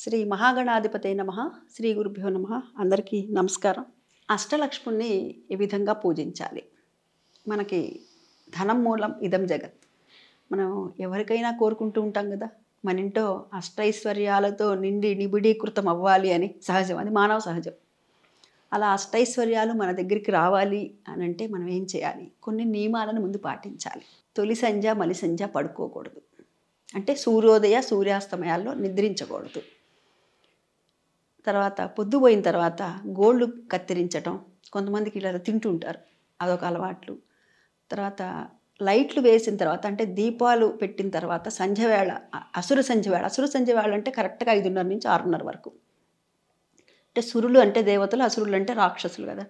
శ్రీ మహాగణాధిపతి నమ శ్రీ గురుభ్యో నమ అందరికీ నమస్కారం అష్టలక్ష్ముణ్ణి ఈ విధంగా పూజించాలి మనకి ధనం మూలం ఇదం జగత్ మనం ఎవరికైనా కోరుకుంటూ ఉంటాం కదా మన ఇంటో అష్టైశ్వర్యాలతో నిండి నిబిడీకృతం అవ్వాలి అని సహజం అది మానవ సహజం అలా అష్టైశ్వర్యాలు మన దగ్గరికి రావాలి అని అంటే మనం ఏం చేయాలి కొన్ని నియమాలను ముందు పాటించాలి తొలి సంధ్య మలి సంధ్య పడుకోకూడదు అంటే సూర్యోదయ సూర్యాస్తమయాల్లో నిద్రించకూడదు తర్వాత పొద్దుపోయిన తర్వాత గోళ్ళు కత్తిరించటం కొంతమందికి ఇలా తింటూ ఉంటారు అదొక అలవాట్లు తర్వాత లైట్లు వేసిన తర్వాత అంటే దీపాలు పెట్టిన తర్వాత సంధ్యవేళ అసురు సంధ్యవేళ అసురు సంధ్యవేళ అంటే కరెక్ట్గా ఐదున్నర నుంచి ఆరున్నర వరకు అంటే సురులు అంటే దేవతలు అసురులు అంటే రాక్షసులు కదా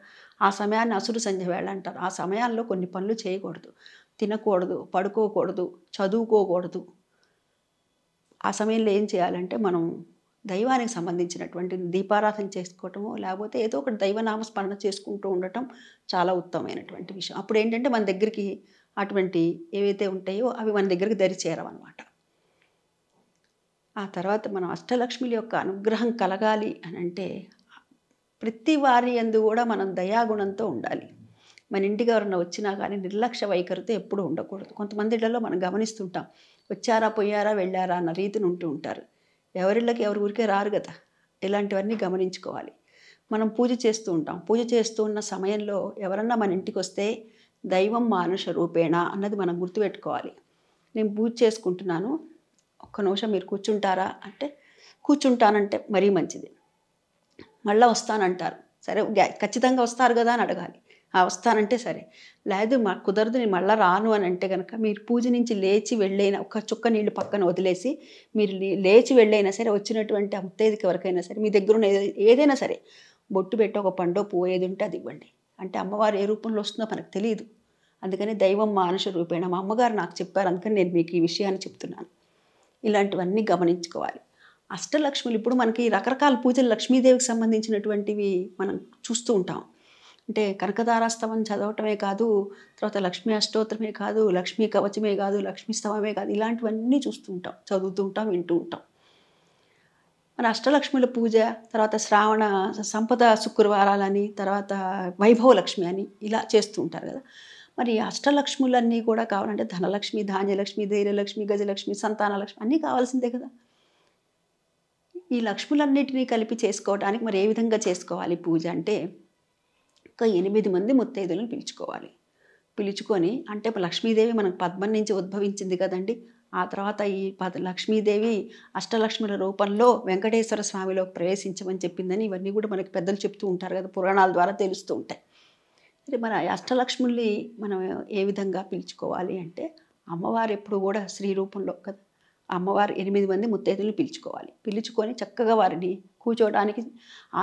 ఆ సమయాన్ని అసురు సంధ్యవేళ అంటారు ఆ సమయాల్లో కొన్ని పనులు చేయకూడదు తినకూడదు పడుకోకూడదు చదువుకోకూడదు ఆ సమయంలో ఏం చేయాలంటే మనం దైవానికి సంబంధించినటువంటి దీపారాధన చేసుకోవటము లేకపోతే ఏదో ఒక స్మరణ చేసుకుంటూ ఉండటం చాలా ఉత్తమమైనటువంటి విషయం అప్పుడు ఏంటంటే మన దగ్గరికి అటువంటి ఏవైతే ఉంటాయో అవి మన దగ్గరికి దరిచేరవన్నమాట ఆ తర్వాత మనం అష్టలక్ష్మి యొక్క అనుగ్రహం కలగాలి అని అంటే ప్రతి వారి ఎందు కూడా మనం దయాగుణంతో ఉండాలి మన ఇంటికి ఎవరన్నా వచ్చినా కానీ నిర్లక్ష్య వైఖరితో ఎప్పుడూ ఉండకూడదు కొంతమంది ఇళ్లలో మనం గమనిస్తుంటాం వచ్చారా పోయారా వెళ్ళారా అన్న రీతిని ఉంటూ ఉంటారు ఎవరిళ్ళకి ఎవరి ఊరికే రారు కదా ఇలాంటివన్నీ గమనించుకోవాలి మనం పూజ చేస్తూ ఉంటాం పూజ చేస్తూ ఉన్న సమయంలో ఎవరన్నా మన ఇంటికి వస్తే దైవం మానుష రూపేణ అన్నది మనం గుర్తుపెట్టుకోవాలి నేను పూజ చేసుకుంటున్నాను ఒక్క నిమిషం మీరు కూర్చుంటారా అంటే కూర్చుంటానంటే మరీ మంచిది మళ్ళీ వస్తానంటారు సరే ఖచ్చితంగా వస్తారు కదా అని అడగాలి వస్తానంటే సరే లేదు మా కుదరదు నేను మళ్ళీ రాను అని అంటే కనుక మీరు పూజ నుంచి లేచి వెళ్ళైనా ఒక చుక్క నీళ్ళు పక్కన వదిలేసి మీరు లేచి వెళ్ళైనా సరే వచ్చినటువంటి ముత్తైదుకి ఎవరికైనా సరే మీ దగ్గర ఉన్న ఏదైనా సరే బొట్టు పెట్టి ఒక పండు పువ్వు ఏది ఉంటే అది ఇవ్వండి అంటే అమ్మవారు ఏ రూపంలో వస్తుందో మనకు తెలియదు అందుకని దైవం మానుష రూపేణ మా అమ్మగారు నాకు చెప్పారు అందుకని నేను మీకు ఈ విషయాన్ని చెప్తున్నాను ఇలాంటివన్నీ గమనించుకోవాలి అష్టలక్ష్ములు ఇప్పుడు మనకి రకరకాల పూజలు లక్ష్మీదేవికి సంబంధించినటువంటివి మనం చూస్తూ ఉంటాం అంటే కనకదారాస్తవం చదవటమే కాదు తర్వాత లక్ష్మీ అష్టోత్తరమే కాదు లక్ష్మీ కవచమే కాదు లక్ష్మీ స్తవమే కాదు ఇలాంటివన్నీ చూస్తూ ఉంటాం చదువుతూ ఉంటాం వింటూ ఉంటాం మన అష్టలక్ష్మిల పూజ తర్వాత శ్రావణ సంపద శుక్రవారాలని తర్వాత వైభవ లక్ష్మి అని ఇలా చేస్తూ ఉంటారు కదా మరి అష్టలక్ష్ములన్నీ కూడా కావాలంటే ధనలక్ష్మి ధాన్యలక్ష్మి ధైర్యలక్ష్మి గజలక్ష్మి సంతానలక్ష్మి అన్నీ కావాల్సిందే కదా ఈ లక్ష్ములన్నిటినీ కలిపి చేసుకోవడానికి మరి ఏ విధంగా చేసుకోవాలి పూజ అంటే ఒక్క ఎనిమిది మంది ముత్తైదులను పిలుచుకోవాలి పిలుచుకొని అంటే లక్ష్మీదేవి మనకు పద్మం నుంచి ఉద్భవించింది కదండి ఆ తర్వాత ఈ పద లక్ష్మీదేవి అష్టలక్ష్ముల రూపంలో వెంకటేశ్వర స్వామిలో ప్రవేశించమని చెప్పిందని ఇవన్నీ కూడా మనకి పెద్దలు చెప్తూ ఉంటారు కదా పురాణాల ద్వారా తెలుస్తూ ఉంటాయి మరి మన అష్టలక్ష్ముల్ని మనం ఏ విధంగా పిలుచుకోవాలి అంటే అమ్మవారు ఎప్పుడు కూడా స్త్రీ రూపంలో కదా అమ్మవారు ఎనిమిది మంది ముత్తైదులను పిలుచుకోవాలి పిలుచుకొని చక్కగా వారిని కూర్చోవడానికి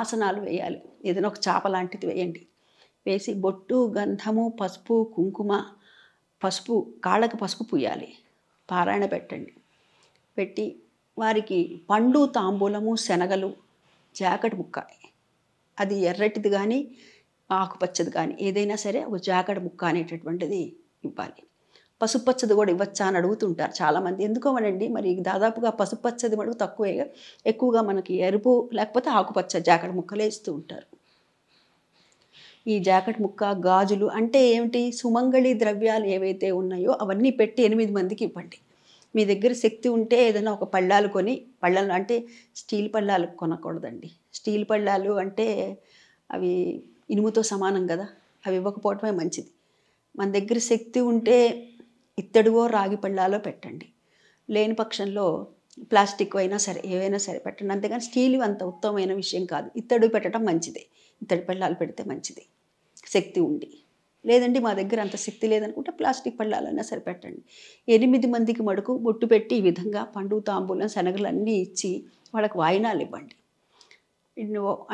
ఆసనాలు వేయాలి ఏదైనా ఒక చేప లాంటిది వేయండి వేసి బొట్టు గంధము పసుపు కుంకుమ పసుపు కాళ్ళకి పసుపు పూయాలి పారాయణ పెట్టండి పెట్టి వారికి పండు తాంబూలము శనగలు జాకెట్ ముక్క అది ఎర్రటిది కానీ ఆకుపచ్చది కానీ ఏదైనా సరే ఒక జాకెట్ ముక్క అనేటటువంటిది ఇవ్వాలి పసుపచ్చది కూడా ఇవ్వచ్చా అని అడుగుతుంటారు చాలామంది అనండి మరి దాదాపుగా పసుపచ్చది మనకు తక్కువే ఎక్కువగా మనకి ఎరుపు లేకపోతే ఆకుపచ్చ జాకెట్ ముక్కలే ఇస్తూ ఉంటారు ఈ జాకెట్ ముక్క గాజులు అంటే ఏమిటి సుమంగళి ద్రవ్యాలు ఏవైతే ఉన్నాయో అవన్నీ పెట్టి ఎనిమిది మందికి ఇవ్వండి మీ దగ్గర శక్తి ఉంటే ఏదైనా ఒక పళ్ళాలు కొని పళ్ళాలు అంటే స్టీల్ పళ్ళాలు కొనకూడదండి స్టీల్ పళ్ళాలు అంటే అవి ఇనుముతో సమానం కదా అవి ఇవ్వకపోవటమే మంచిది మన దగ్గర శక్తి ఉంటే ఇత్తడివో రాగి పళ్ళాలో పెట్టండి లేని పక్షంలో ప్లాస్టిక్ అయినా సరే ఏవైనా సరే పెట్టండి అంతేగాని స్టీల్ అంత ఉత్తమమైన విషయం కాదు ఇత్తడు పెట్టడం మంచిదే ఇత్తడి పళ్ళాలు పెడితే మంచిది శక్తి ఉండి లేదండి మా దగ్గర అంత శక్తి లేదనుకుంటే ప్లాస్టిక్ పళ్ళాలన్నా సరిపెట్టండి ఎనిమిది మందికి మడుకు బొట్టు పెట్టి ఈ విధంగా పండు తాంబూలం శనగలు అన్నీ ఇచ్చి వాళ్ళకి వాయినాలు ఇవ్వండి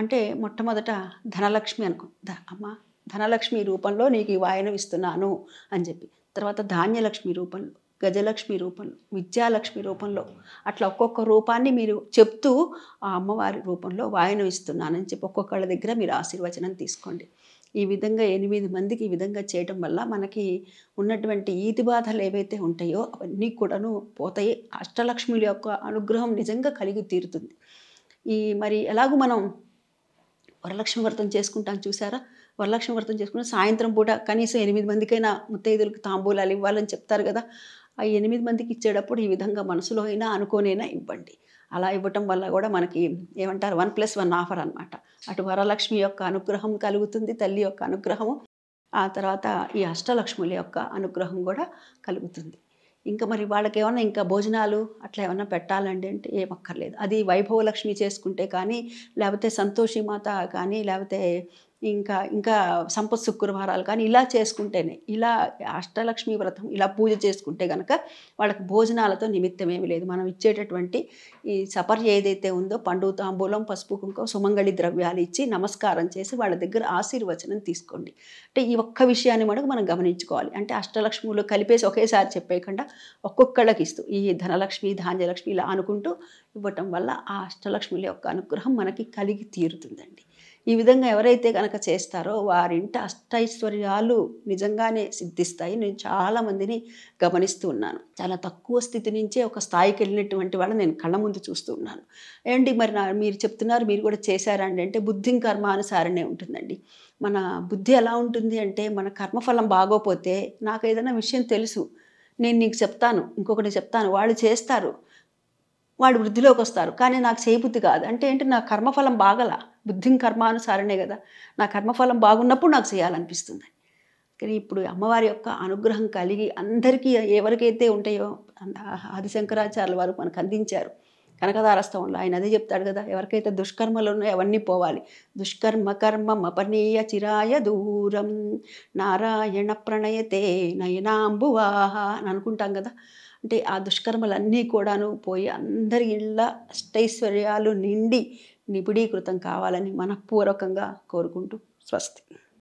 అంటే మొట్టమొదట ధనలక్ష్మి అనుకో అమ్మ ధనలక్ష్మి రూపంలో నీకు ఈ వాయనం ఇస్తున్నాను అని చెప్పి తర్వాత ధాన్యలక్ష్మి రూపంలో గజలక్ష్మి రూపంలో విద్యాలక్ష్మి రూపంలో అట్లా ఒక్కొక్క రూపాన్ని మీరు చెప్తూ ఆ అమ్మవారి రూపంలో వాయనం ఇస్తున్నానని చెప్పి ఒక్కొక్కళ్ళ దగ్గర మీరు ఆశీర్వచనం తీసుకోండి ఈ విధంగా ఎనిమిది మందికి ఈ విధంగా చేయడం వల్ల మనకి ఉన్నటువంటి ఈతి బాధలు ఏవైతే ఉంటాయో అవన్నీ కూడాను పోతాయి అష్టలక్ష్మిల యొక్క అనుగ్రహం నిజంగా కలిగి తీరుతుంది ఈ మరి ఎలాగూ మనం వరలక్ష్మి వ్రతం చేసుకుంటాం చూసారా వరలక్ష్మి వ్రతం చేసుకుని సాయంత్రం పూట కనీసం ఎనిమిది మందికైనా ముత్తైదులకు తాంబూలాలు ఇవ్వాలని చెప్తారు కదా ఆ ఎనిమిది మందికి ఇచ్చేటప్పుడు ఈ విధంగా మనసులో అయినా అనుకోనైనా ఇవ్వండి అలా ఇవ్వటం వల్ల కూడా మనకి ఏమంటారు వన్ ప్లస్ వన్ ఆఫర్ అనమాట అటు వరలక్ష్మి యొక్క అనుగ్రహం కలుగుతుంది తల్లి యొక్క అనుగ్రహము ఆ తర్వాత ఈ అష్టలక్ష్ముల యొక్క అనుగ్రహం కూడా కలుగుతుంది ఇంకా మరి వాళ్ళకి ఏమైనా ఇంకా భోజనాలు అట్లా ఏమైనా పెట్టాలండి అంటే ఏమక్కర్లేదు అది వైభవలక్ష్మి చేసుకుంటే కానీ లేకపోతే సంతోషి మాత కానీ లేకపోతే ఇంకా ఇంకా సంపత్ శుక్రవారాలు కానీ ఇలా చేసుకుంటేనే ఇలా అష్టలక్ష్మి వ్రతం ఇలా పూజ చేసుకుంటే కనుక వాళ్ళకి భోజనాలతో నిమిత్తం ఏమీ లేదు మనం ఇచ్చేటటువంటి ఈ సపర్య ఏదైతే ఉందో పండు తాంబూలం పసుపు కుంకం సుమంగళి ద్రవ్యాలు ఇచ్చి నమస్కారం చేసి వాళ్ళ దగ్గర ఆశీర్వచనం తీసుకోండి అంటే ఈ ఒక్క విషయాన్ని మనకు మనం గమనించుకోవాలి అంటే అష్టలక్ష్మిలో కలిపేసి ఒకేసారి చెప్పేయకుండా ఒక్కొక్కళ్ళకి ఇస్తూ ఈ ధనలక్ష్మి ధాన్యలక్ష్మి ఇలా అనుకుంటూ ఇవ్వటం వల్ల ఆ అష్టలక్ష్ముల యొక్క అనుగ్రహం మనకి కలిగి తీరుతుందండి ఈ విధంగా ఎవరైతే కనుక చేస్తారో వారింట అష్టైశ్వర్యాలు నిజంగానే సిద్ధిస్తాయి నేను చాలామందిని గమనిస్తూ ఉన్నాను చాలా తక్కువ స్థితి నుంచే ఒక స్థాయికి వెళ్ళినటువంటి వాళ్ళని నేను కళ్ళ ముందు చూస్తూ ఉన్నాను ఏంటి మరి నా మీరు చెప్తున్నారు మీరు కూడా చేశారండి అంటే బుద్ధి కర్మానుసారనే ఉంటుందండి మన బుద్ధి ఎలా ఉంటుంది అంటే మన కర్మఫలం బాగోపోతే నాకు ఏదైనా విషయం తెలుసు నేను నీకు చెప్తాను ఇంకొకటి చెప్తాను వాళ్ళు చేస్తారు వాడు వృద్ధిలోకి వస్తారు కానీ నాకు చేయబుద్ధి కాదు అంటే ఏంటి నా కర్మఫలం బాగల బుద్ధిం కర్మానుసారనే కదా నా కర్మఫలం బాగున్నప్పుడు నాకు చేయాలనిపిస్తుంది కానీ ఇప్పుడు అమ్మవారి యొక్క అనుగ్రహం కలిగి అందరికీ ఎవరికైతే ఉంటాయో ఆది శంకరాచార్యుల వారు మనకు అందించారు కనకదారస్తవంలో ఆయన అదే చెప్తాడు కదా ఎవరికైతే దుష్కర్మలు ఉన్నాయో అవన్నీ పోవాలి దుష్కర్మ కర్మ అపనీయ చిరాయ దూరం నారాయణ ప్రణయతే నయనాంబువాహ అని అనుకుంటాం కదా అంటే ఆ దుష్కర్మలన్నీ కూడాను పోయి అందరి ఇళ్ళ అష్టైశ్వర్యాలు నిండి నిపుడీకృతం కావాలని మనఃపూర్వకంగా కోరుకుంటూ స్వస్తి